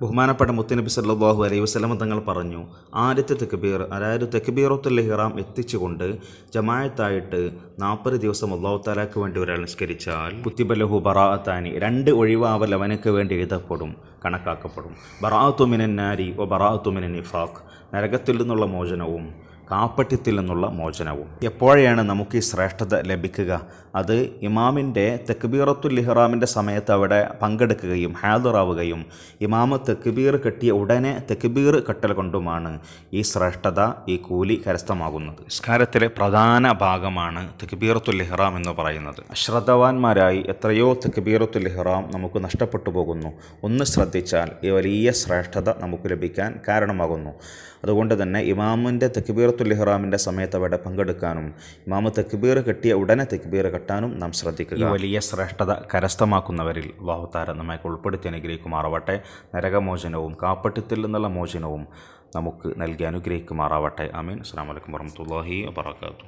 ബഹുമാനപ്പെട്ട മുത്തനബി സല്ലാഹു അലൈഹി വസ്ലമ തങ്ങൾ പറഞ്ഞു ആദ്യത്തെ തെക്കുബീർ അതായത് തെക്കുബീറത്തുൽ ഹിറാം എത്തിച്ചുകൊണ്ട് ജമായത്തായിട്ട് നാൽപ്പത് ദിവസം അള്ളാഹു താലാക്ക് വേണ്ടി ഒരാൾ നിസ്കരിച്ചാൽ കുത്തിബലഹു ബറാഅത്താനി രണ്ട് ഒഴിവാവൽ അവനക്ക് വേണ്ടി എഴുതപ്പെടും കണക്കാക്കപ്പെടും ബറാഅത്തുമിനൻ നാരി ഒ ബറാഅത്തുമിനൻ ഇഫാഖ് നരകത്തിൽ നിന്നുള്ള മോചനവും കാപ്പട്യത്തിൽ നിന്നുള്ള മോചനവും എപ്പോഴാണ് നമുക്ക് ഈ ശ്രേഷ്ഠത ലഭിക്കുക അത് ഇമാമിൻ്റെ തെക്ബീറത്തുൽ ലിഹ്റാമിൻ്റെ സമയത്ത് അവിടെ പങ്കെടുക്കുകയും ഹാദറാവുകയും ഇമാമ തെക്ബീർ കെട്ടിയ ഉടനെ തെക്ബീർ കെട്ടൽ കൊണ്ടുമാണ് ഈ ശ്രേഷ്ഠത ഈ കൂലി കരസ്ഥമാകുന്നത് നിസ്കാരത്തിലെ പ്രധാന ഭാഗമാണ് തെക്ബീറത്തുൽ ഇഹ്റാം എന്ന് പറയുന്നത് ശ്രദ്ധവാന്മാരായി എത്രയോ തെക്ബീറത്തുൽ ഇഹ്റാം നമുക്ക് നഷ്ടപ്പെട്ടു പോകുന്നു ഒന്ന് ശ്രദ്ധിച്ചാൽ ഈ വലിയ ശ്രേഷ്ഠത നമുക്ക് ലഭിക്കാൻ കാരണമാകുന്നു അതുകൊണ്ട് തന്നെ ഇമാമിൻ്റെ തെക്ബീർ തക്ബീറത്തുൽ ഇഹ്റാമിൻ്റെ സമയത്ത് അവിടെ പങ്കെടുക്കാനും ഇമാമ തക്ബീർ കെട്ടിയ ഉടനെ തക്ബീർ കെട്ടാനും നാം ശ്രദ്ധിക്കുക വലിയ ശ്രേഷ്ഠത കരസ്ഥമാക്കുന്നവരിൽ വാഹുത്താര നമ്മെ ഉൾപ്പെടുത്തി അനുഗ്രഹിക്കുമാറാവട്ടെ നരകമോചനവും കാപ്പട്ടിത്തിൽ നിന്നുള്ള മോചനവും നമുക്ക് നൽകി അനുഗ്രഹിക്കുമാറാവട്ടെ അമീൻ അസ്സാം വലൈക്കും വറഹമുല്ലാഹി വാത്തു